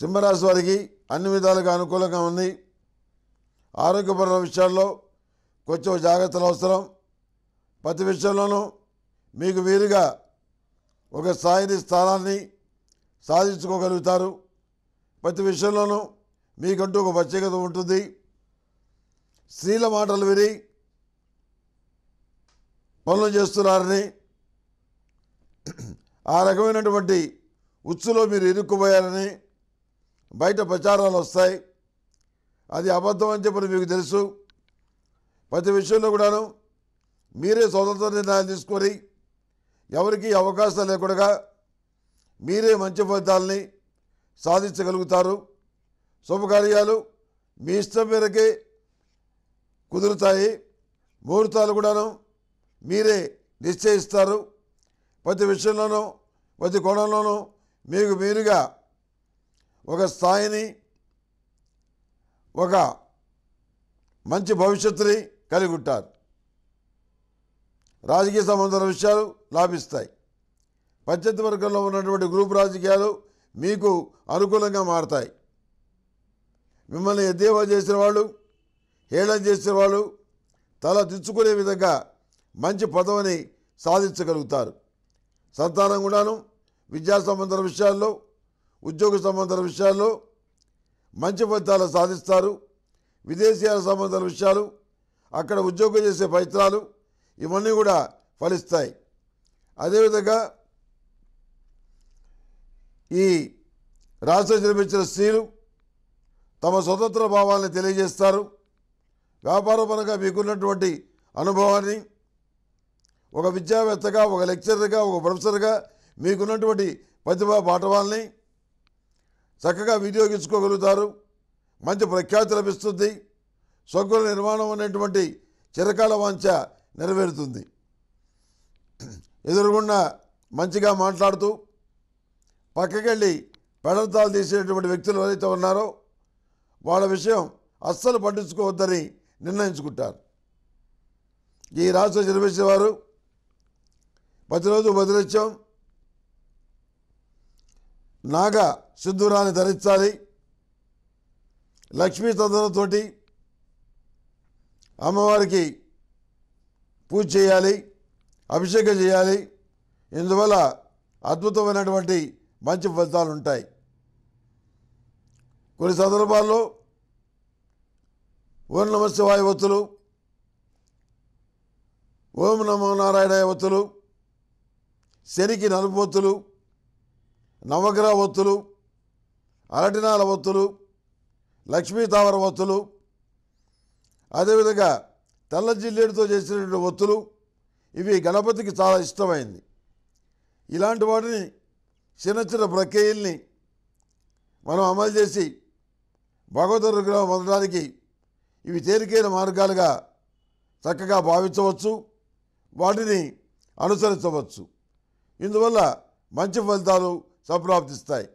సింహరాశి వారికి అన్ని విధాలుగా అనుకూలంగా ఉంది ఆరోగ్యపరమైన విషయాల్లో కొంచెం జాగ్రత్తలు అవసరం ప్రతి విషయంలోనూ మీకు వీరుగా ఒక స్థాయిని స్థానాన్ని సాధించుకోగలుగుతారు ప్రతి విషయంలోనూ మీకంటూ ఒక ప్రత్యేకత ఉంటుంది స్త్రీల మాటలు విని పనులు చేస్తున్నారని ఆ రకమైనటువంటి ఉచ్చులో మీరు ఇరుక్కుపోయారని బయట ప్రచారాలు వస్తాయి అది అబద్ధం అని చెప్పి మీకు తెలుసు ప్రతి విషయంలో కూడాను మీరే స్వతంత్ర నిర్ణయాలు తీసుకొని ఎవరికి అవకాశం లేకుండా మీరే మంచి ఫలితాలని సాధించగలుగుతారు శుభకార్యాలు మీ ఇష్టం మేరకే కుదురుతాయి ముహూర్తాలు కూడాను మీరే నిశ్చయిస్తారు ప్రతి విషయంలోనూ ప్రతి కోణంలోనూ మీకు మీరుగా ఒక స్థాయిని ఒక మంచి భవిష్యత్తుని కలిగి ఉంటారు రాజకీయ సంబంధం విషయాలు లాభిస్తాయి పంచాయతీ వర్గంలో ఉన్నటువంటి గ్రూప్ రాజకీయాలు మీకు అనుకూలంగా మారతాయి మిమ్మల్ని ఎద్దేవా చేసిన వాళ్ళు హేళన చేసిన వాళ్ళు తల తెచ్చుకునే విధంగా మంచి పదవిని సాధించగలుగుతారు సంతానం కూడాను విద్యా సంబంధ విషయాల్లో ఉద్యోగ సంబంధాల విషయాల్లో మంచి ఫలితాలు సాధిస్తారు విదేశీయాల సంబంధాల విషయాలు అక్కడ ఉద్యోగం చేసే ప్రయత్నాలు ఇవన్నీ కూడా ఫలిస్తాయి అదేవిధంగా ఈ రాష్ట్రం జన్మించిన స్త్రీలు తమ స్వతంత్ర భావాలని తెలియజేస్తారు వ్యాపారపరంగా మీకున్నటువంటి అనుభవాన్ని ఒక విద్యావేత్తగా ఒక లెక్చరర్గా ఒక ప్రొఫెసర్గా మీకున్నటువంటి ప్రతిభా పాఠవాల్ని చక్కగా వినియోగించుకోగలుగుతారు మంచి ప్రఖ్యాతి లభిస్తుంది సొగ్గుల నిర్మాణం అనేటువంటి చిరకాల వాంచ నెరవేరుతుంది ఎదురుగున్న మంచిగా మాట్లాడుతూ పక్కకెళ్ళి పెడతాలు తీసేటువంటి వ్యక్తులు ఎవరైతే ఉన్నారో వాళ్ళ విషయం అస్సలు పట్టించుకోవద్దని నిర్ణయించుకుంటారు ఈ రాష్ట్ర జనమేశ్వర వారు ప్రతిరోజు బదిలిచ్చాం నాగ సింధూరాన్ని ధరించాలి లక్ష్మీ తోటి అమ్మవారికి పూజ చేయాలి అభిషేకం చేయాలి ఇందువల్ల అద్భుతమైనటువంటి మంచి ఫలితాలు ఉంటాయి కొన్ని సందర్భాల్లో ఓం నమ శివాయ ఓం నమో నారాయణ వత్తులు శనికి నలుపు వత్తులు నవగ్రహ ఒత్తులు అరటినాల ఒత్తులు లక్ష్మీ తావర ఒత్తులు అదేవిధంగా తెల్ల జిల్లేడుతో చేసినటువంటి ఒత్తులు ఇవి గణపతికి చాలా ఇష్టమైంది ఇలాంటి వాటిని చిన్న చిన్న ప్రక్రియల్ని మనం అమలు చేసి భగవద్ అనుగ్రహం పొందడానికి ఇవి తేలికైన మార్గాలుగా చక్కగా భావించవచ్చు వాటిని అనుసరించవచ్చు ఇందువల్ల మంచి ఫలితాలు సంప్రాప్తిస్తాయి